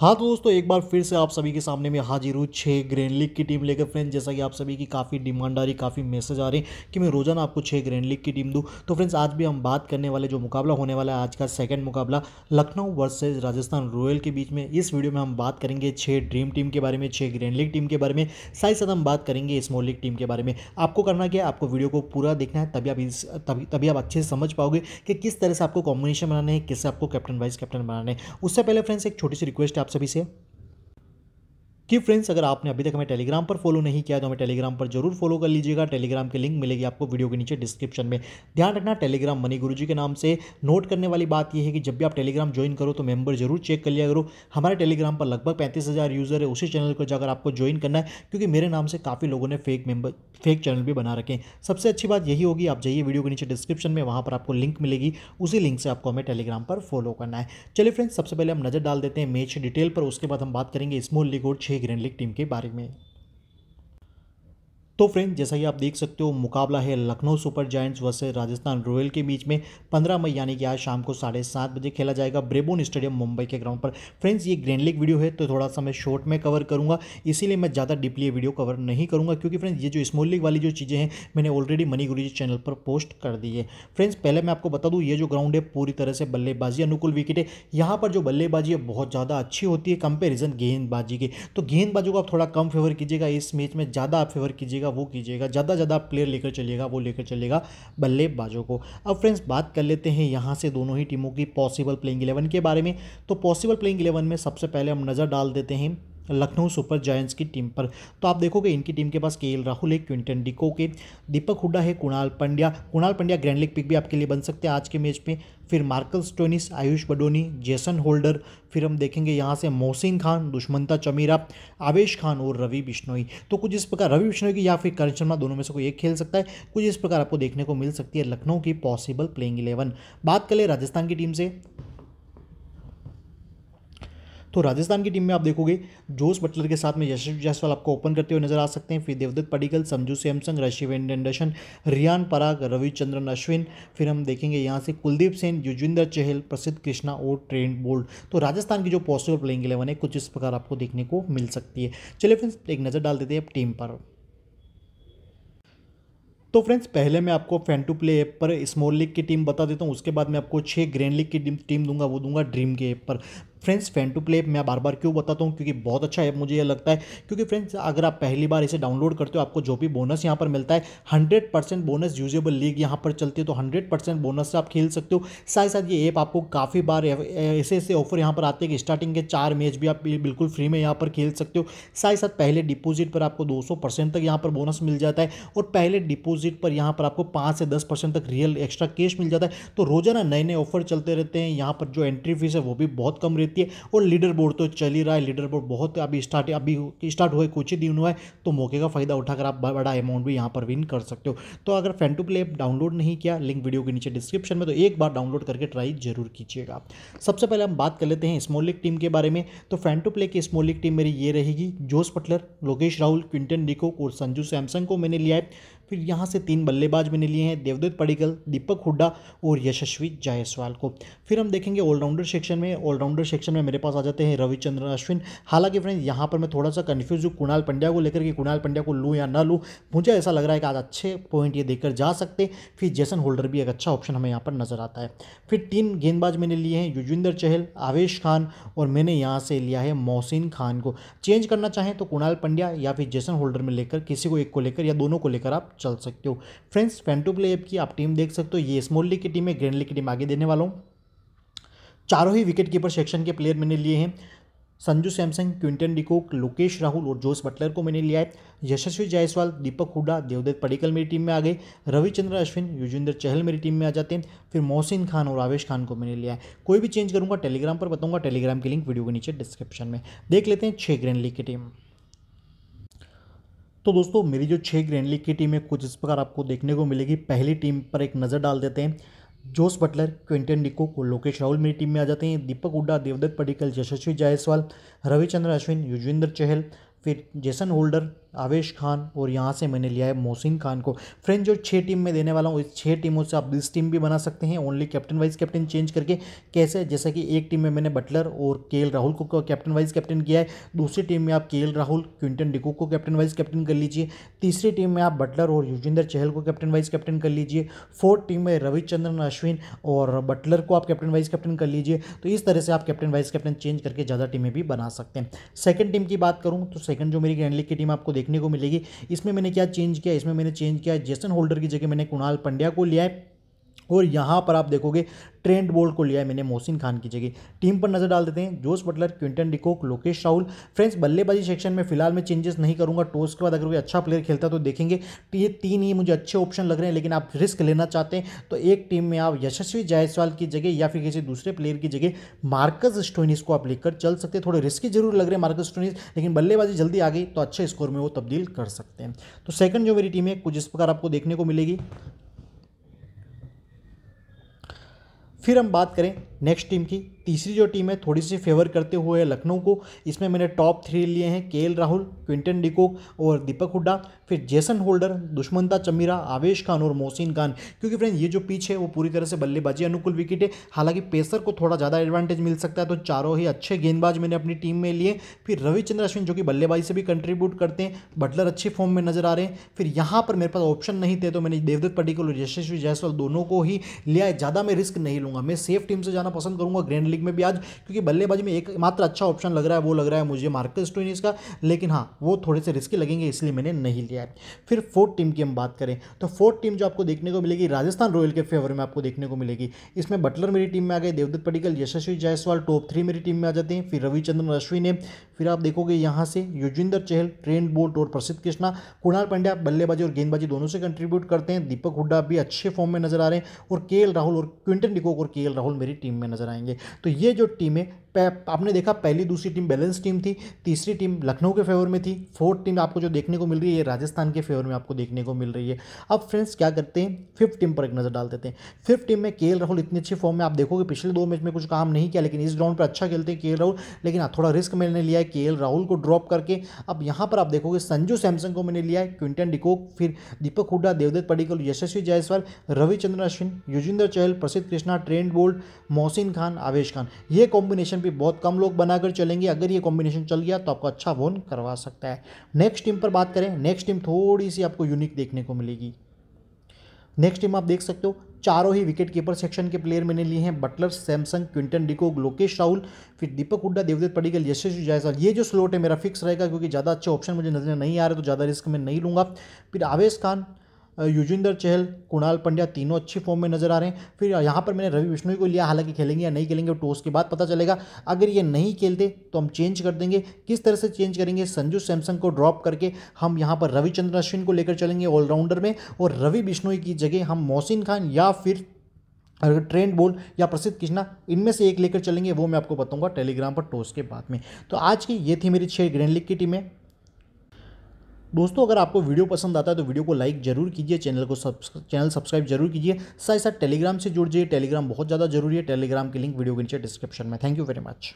हाँ दोस्तों एक बार फिर से आप सभी के सामने में हाजिर हूँ छः ग्रैंड लीग की टीम लेकर फ्रेंड्स जैसा कि आप सभी की काफ़ी डिमांड आ रही काफ़ी मैसेज आ रहे हैं कि मैं रोजाना आपको छः ग्रैंड लीग की टीम दूँ तो फ्रेंड्स आज भी हम बात करने वाले जो मुकाबला होने वाला है आज का सेकंड मुकाबला लखनऊ वर्सेज राजस्थान रॉयल के बीच में इस वीडियो में हम बात करेंगे छः ड्रीम टीम के बारे में छः ग्रैंड लीग टीम के बारे में साथ साथ हम बात करेंगे स्मॉल लीग टीम के बारे में आपको करना क्या है आपको वीडियो को पूरा देखना है तभी आप इस तभी तभी आप अच्छे से समझ पाओगे कि किस तरह से आपको कॉम्बिनेशन बनाना है किससे आपको कैप्टन वाइस कैप्टन बनाना है उससे पहले फ्रेंड्स एक छोटी सी रिक्वेस्ट आप सभी से कि फ्रेंड्स अगर आपने अभी तक हमें टेलीग्राम पर फॉलो नहीं किया तो हमें टेलीग्राम पर जरूर फॉलो कर लीजिएगा टेलीग्राम के लिंक मिलेगी आपको वीडियो के नीचे डिस्क्रिप्शन में ध्यान रखना टेलीग्राम मनी गुरु के नाम से नोट करने वाली बात यह है कि जब भी आप टेलीग्राम ज्वाइन करो तो मेंबर जरूर चेक कर लिया करो हमारे टेलीग्राम पर लगभग पैंतीस यूज़र है उसी चैनल को जाकर आपको ज्वाइन करना है क्योंकि मेरे नाम से काफ़ी लोगों ने फेक मेंबर फेक चैनल भी बना रखें सबसे अच्छी बात यही होगी आप जाइए वीडियो के नीचे डिस्क्रिप्शन में वहाँ पर आपको लिंक मिलेगी उसी लिंक से आपको हमें टेलीग्राम पर फॉलो करना है चलिए फ्रेंड्स सबसे पहले हम नज़र डाल देते हैं मैच डिटेल पर उसके बाद हम बात करेंगे स्मॉल लीग और छः ग्रीन लीग टीम के बारे में तो फ्रेंड जैसा ही आप देख सकते हो मुकाबला है Lucknow super giants versus Rajasthan royal के बीच में 15 मई यानी कि आज शाम को साढ़े सात बजे खेला जाएगा ब्रेबोन स्टेडियम मुंबई के ग्राउंड पर फ्रेंड्स ये ग्रैंड लीग वीडियो है तो थोड़ा सा मैं शॉर्ट में कवर करूँगा इसीलिए मैं ज़्यादा डीपली ये वीडियो कवर नहीं करूँगा क्योंकि फ्रेंड्स ये जो स्मॉल लीग वाली जो चीज़ें हैं मैंने ऑलरेडी मनी गुरु चैनल पर पोस्ट कर दी है फ्रेंड्स पहले मैं आपको बता दूँ ये जो ग्राउंड है पूरी तरह से बल्लेबाजी अनुकूल विकेट है यहाँ पर जो बल्लेबाजी है बहुत ज़्यादा अच्छी होती है कंपेरिजन गेंदबाजी की तो गेंदबाजों को आप थोड़ा कम फेवर कीजिएगा इस मैच में ज़्यादा आप फेवर कीजिएगा कीजिएगा वो कीजिएगा ज़्यादा ज़्यादा प्लेयर लेकर चलिएगा वो लेकर चलिएगा बल्लेबाजों को अब फ्रेंड्स बात कर लेते हैं यहाँ से दोनों ही टीमों की पॉसिबल प्लेइंग इलेवन के बारे में तो पॉसिबल प्लेइंग इलेवन में सबसे पहले हम नज़र डाल देते हैं लखनऊ सुपर जायंट्स की टीम पर तो आप देखोगे इनकी टीम के पास के राहुल है क्विंटन डिको के दीपक हुड्डा है Krunal Pandya Krunal Pandya grand league pick भी आपके लिए बन सकते हैं आज के मैच में फिर Marcus Stoinis Ayush Badoni Jason Holder फिर हम देखेंगे यहाँ से मोहसिन खान दुश्मनता चमीरा आवेश खान और रवि बिश्नोई तो कुछ इस प्रकार रवि बिश्नोई की या फिर करण शर्मा दोनों में से कोई एक खेल सकता है कुछ इस प्रकार आपको देखने को मिल सकती है लखनऊ की पॉसिबल प्लेइंग इलेवन बात कर ले राजस्थान की टीम से तो राजस्थान की टीम में आप देखोगे जोस बटलर के साथ में यश जायसवाल आपको ओपन करते हुए नजर आ सकते हैं फिर देवदत्त पडिकल संजू सैमसंग रशिव रियान पराग रविचंद्रन अश्विन फिर हम देखेंगे यहाँ से कुलदीप सेन युजविंदर चहल प्रसिद्ध कृष्णा और ट्रेंड बोल्ड तो राजस्थान की जो पॉसिबल प्लेइंग इलेवन है कुछ इस प्रकार आपको देखने को मिल सकती है चलिए फ्रेंड्स एक नज़र डाल देते हैं अब टीम पर तो फ्रेंड्स पहले मैं आपको फैन टू प्ले ऐप पर स्मॉल लीग की टीम बता देता हूँ उसके बाद मैं आपको छह ग्रैंड लीग की टीम दूंगा वो दूंगा ड्रीम के ऐप पर फ्रेंड्स फैन टू प्ले मैं बार बार क्यों बताता हूँ क्योंकि बहुत अच्छा ऐप मुझे ये लगता है क्योंकि फ्रेंड्स अगर आप पहली बार इसे डाउनलोड करते हो आपको जो भी बोनस यहाँ पर मिलता है hundred percent bonus usable league यहाँ पर चलती है तो हंड्रेड परसेंट बोनस से आप खेल सकते हो साथ साथ ये ऐप आपको काफ़ी बार ऐसे ऐसे ऑफर यहाँ पर आते हैं कि स्टार्टिंग के चार मैच भी आप बिल्कुल फ्री में यहाँ पर खेल सकते हो साथ ही साथ पहले डिपोजिट पर आपको 200 परसेंट तक यहाँ पर बोनस मिल जाता है और पहले डिपोजिट पर यहाँ पर आपको पाँच से दस परसेंट तक रियल एक्स्ट्रा कैश मिल जाता है तो रोजाना नए नए ऑफर चलते रहते हैं यहाँ पर जो एंट्री फीस है वो भी बहुत कम रहती सकती है और लीडर बोर्ड तो चल ही रहा है लीडर बोर्ड बहुत अभी स्टार्ट अभी स्टार्ट हुए कुछ ही दिन हुआ है तो मौके का फ़ायदा उठाकर आप बड़ा अमाउंट भी यहाँ पर विन कर सकते हो तो अगर फैन टू प्ले डाउनलोड नहीं किया लिंक वीडियो के नीचे डिस्क्रिप्शन में तो एक बार डाउनलोड करके ट्राई जरूर कीजिएगा सबसे पहले हम बात कर लेते हैं स्मॉल लीग टीम के बारे में तो फैन टू प्ले की स्मॉल लीग टीम मेरी ये रहेगी Jos Buttler Lokesh Rahul Quinton de Kock और संजू सैमसंग को मैंने लिया है फिर यहाँ से तीन बल्लेबाज मैंने लिए हैं देवदूत पड़ीगल दीपक हुड्डा और यशस्वी जायसवाल को फिर हम देखेंगे ऑलराउंडर सेक्शन में ऑलराउंडर सेक्शन में मेरे पास आ जाते हैं रविचंद्र अश्विन हालांकि फ्रेंड्स यहाँ पर मैं थोड़ा सा कन्फ्यूज हूँ कुणाल पंड्या को लेकर कि कुणाल पंड्या को लूँ या ना लूँ मुझे ऐसा लग रहा है कि आज अच्छे पॉइंट ये देकर जा सकते फिर जैसन होल्डर भी एक अच्छा ऑप्शन हमें यहाँ पर नजर आता है फिर तीन गेंदबाज मैंने लिए हैं युजविंदर चहल आवेश खान और मैंने यहाँ से लिया है मोहसिन खान को चेंज करना चाहें तो कुणाल पंड्या या फिर जैसन होल्डर में लेकर किसी को एक को लेकर या दोनों को लेकर आप चल सकते हो friends fan two play app की आप टीम देख सकते हो ये स्मॉल लीग की टीम है ग्रैंड लीग की टीम आगे देने वाला हूँ चारों ही विकेट कीपर सेक्शन के प्लेयर मैंने लिए हैं Sanju Samson Quinton de Kock Lokesh Rahul और जोस बटलर को मैंने लिया है यशस्वी जायसवाल दीपक हुडा देवदत्त पडिकल मेरी टीम में आ गए रविचंद्र अश्विन युजेंद्र चहल मेरी टीम में आ जाते हैं फिर मोहसिन खान और आवेश खान को मैंने लिया है कोई भी चेंज करूंगा टेलीग्राम पर बताऊंगा टेलीग्राम की लिंक वीडियो के नीचे डिस्क्रिप्शन में देख लेते हैं छः ग्रैंड लीग की टीम तो दोस्तों मेरी जो छः ग्रैंड लीग की टीम है कुछ इस प्रकार आपको देखने को मिलेगी पहली टीम पर एक नज़र डाल देते हैं जोस बटलर क्विंटन डिको को लोकेश राहुल मेरी टीम में आ जाते हैं दीपक हुड्डा देवदत्त पडिकल यशस्वी जायसवाल रविचंद्र अश्विन युजविंदर चहल फिर जेसन होल्डर आवेश खान और यहाँ से मैंने लिया है मोहसिन खान को फ्रेंड जो छः टीम में देने वाला हूँ इस छः टीमों से आप बीस टीम भी बना सकते हैं only captain vice captain change करके कैसे जैसा कि एक टीम में मैंने बटलर और के राहुल को कैप्टन वाइज कैप्टन किया है दूसरी टीम में आप के राहुल क्विंटन डिको को कैप्टन वाइज कैप्टन कर लीजिए तीसरी टीम में आप बटलर और युजिंदर चहल को कैप्टन वाइज कैप्टन कर लीजिए फोर्थ टीम में रविचंद्रन अश्विन और बटलर को आप कैप्टन वाइज कैप्टन कर लीजिए तो इस तरह से आप कैप्टन वाइज कैप्टन चेंज करके ज़्यादा टीमें भी बना सकते हैं सेकेंड टीम की बात करूँ तो सेकेंड जो मेरी ग्रैंडली की टीम आपको देख देखने को मिलेगी इसमें मैंने क्या चेंज किया इसमें मैंने चेंज किया जेसन होल्डर की जगह मैंने कुणाल पंड्या को लिया है और यहाँ पर आप देखोगे ट्रेंड बोल्ड को लिया है मैंने मोहसिन खान की जगह टीम पर नजर डाल देते हैं Jos Buttler Quinton de Kock Lokesh Rahul friends बल्लेबाजी सेक्शन में फिलहाल मैं चेंजेस नहीं करूंगा टॉस के बाद अगर कोई अच्छा प्लेयर खेलता है तो देखेंगे तो ये तीन ही मुझे अच्छे ऑप्शन लग रहे हैं लेकिन आप रिस्क लेना चाहते हैं तो एक टीम में आप यशस्वी जायसवाल की जगह या फिर किसी दूसरे प्लेयर की जगह मार्कस स्टोनिस को आप लेकर चल सकते हैं थोड़े रिस्की जरूर लग रहे हैं मार्कस स्टोनिस लेकिन बल्लेबाजी जल्दी आ गई तो अच्छे स्कोर में वो तब्दील कर सकते हैं तो सेकंड जो मेरी टीम है कुछ इस प्रकार आपको देखने को मिलेगी फिर हम बात करें नेक्स्ट टीम की तीसरी जो टीम है थोड़ी सी फेवर करते हुए लखनऊ को इसमें मैंने टॉप थ्री लिए हैं के राहुल क्विंटन डिकोक और दीपक हुड्डा फिर जेसन होल्डर दुश्मनता चमीरा आवेश खान और मोहसिन खान क्योंकि फ्रेंड ये जो पिच है वो पूरी तरह से बल्लेबाजी अनुकूल विकेट है हालांकि पेसर को थोड़ा ज़्यादा एडवांटेज मिल सकता है तो चारों ही अच्छे गेंदबाज मैंने अपनी टीम में लिए फिर रविचंद्र अश्विन जो कि बल्लेबाजी से भी कंट्रीब्यूट करते हैं बटलर अच्छे फॉर्म में नजर आ रहे हैं फिर यहाँ पर मेरे पास ऑप्शन नहीं थे तो मैंने देवदत्त पटिकल और यशस्वी जायसवाल दोनों को ही लिया ज़्यादा मैं रिस्क नहीं लूँगा मैं सेफ टीम से जाना जाना पसंद करूंगा ग्रैंड लीग में भी आज क्योंकि बल्लेबाजी में एक मात्र अच्छा ऑप्शन लग रहा है वो लग रहा है मुझे मार्कस टोनिस का लेकिन हाँ वो थोड़े से रिस्की लगेंगे इसलिए मैंने नहीं लिया है फिर फोर्थ टीम की हम बात करें तो फोर्थ टीम जो आपको देखने को मिलेगी राजस्थान रॉयल के फेवर में आपको देखने को मिलेगी इसमें बटलर मेरी टीम में आ गए देवदत्त पटिकल यशस्वी जायसवाल टॉप थ्री मेरी टीम में आ जाते हैं फिर रविचंद्रन अश्विन है फिर आप देखोगे यहाँ से युजविंदर चहल ट्रेंड बोल्ट और प्रसिद्ध कृष्णा कुणाल पांड्या बल्लेबाजी और गेंदबाजी दोनों से कंट्रीब्यूट करते हैं दीपक हुड्डा भी अच्छे फॉर्म में नजर आ रहे हैं और के राहुल और क्विंटन डिकोक और के राहुल मेरी टीम टीम में नजर आएंगे तो ये जो टीमें आपने देखा पहली दूसरी टीम बैलेंस टीम थी तीसरी टीम लखनऊ के फेवर में थी फोर्थ टीम आपको जो देखने को मिल रही है ये राजस्थान के फेवर में आपको देखने को मिल रही है अब फ्रेंड्स क्या करते हैं फिफ्थ टीम पर एक नज़र डाल देते हैं फिफ्थ टीम में के राहुल इतनी अच्छी फॉर्म में आप देखोगे पिछले दो मैच में कुछ काम नहीं किया लेकिन इस ग्राउंड पर अच्छा खेलते हैं के राहुल लेकिन हाँ थोड़ा रिस्क मैंने लिया है के राहुल को ड्रॉप करके अब यहाँ पर आप देखोगे संजू सैमसंग को मैंने लिया है क्विंटन डिकोक फिर दीपक हुड्डा देवदत्त पडिकल यशस्वी जायसवाल रविचंद्र अश्विन युजिंदर चहल प्रसिद्ध कृष्णा ट्रेंड बोल्ट मोहसिन खान आवेश खान ये कॉम्बिनेशन भी बहुत कम लोग बनाकर चलेंगे अगर ये कॉम्बिनेशन चल गया तो आपको अच्छा वोन करवा सकता है नेक्स्ट टीम पर बात करें नेक्स्ट टीम थोड़ी सी आपको यूनिक देखने को मिलेगी नेक्स्ट टीम आप देख सकते हो चारों ही विकेट कीपर सेक्शन के प्लेयर मैंने लिए हैं Buttler Samson Quinton de Kock Lokesh Rahul फिर दीपक हुड्डा देवदेव पडिकल यशस्वी जायसवाल ये जो स्लोट है मेरा फिक्स रहेगा क्योंकि ज़्यादा अच्छे ऑप्शन मुझे नजर नहीं आ रहे तो ज़्यादा रिस्क मैं नहीं लूँगा फिर आवेश खान युजिंदर चहल कुणाल पंड्या तीनों अच्छी फॉर्म में नजर आ रहे हैं फिर यहाँ पर मैंने रवि बिश्नोई को लिया हालांकि खेलेंगे या नहीं खेलेंगे टॉस के बाद पता चलेगा अगर ये नहीं खेलते तो हम चेंज कर देंगे किस तरह से चेंज करेंगे संजू सैमसंग को ड्रॉप करके हम यहाँ पर रविचंद्र अश्विन को लेकर चलेंगे ऑलराउंडर में और रवि बिश्नोई की जगह हम मोहसिन खान या फिर अगर ट्रेंड बोल या प्रसिद्ध कृष्णा इनमें से एक लेकर चलेंगे वो मैं आपको बताऊंगा टेलीग्राम पर टोस के बाद में तो आज की ये थी मेरी छह ग्रैंड लीग की टीमें दोस्तों अगर आपको वीडियो पसंद आता है तो वीडियो को लाइक जरूर कीजिए चैनल को चैनल सब्सक्राइब जरूर कीजिए साथ साथ टेलीग्राम से जुड़ जाइए टेलीग्राम बहुत ज़्यादा जरूरी है टेलीग्राम की लिंक वीडियो के नीचे डिस्क्रिप्शन में थैंक यू वेरी मच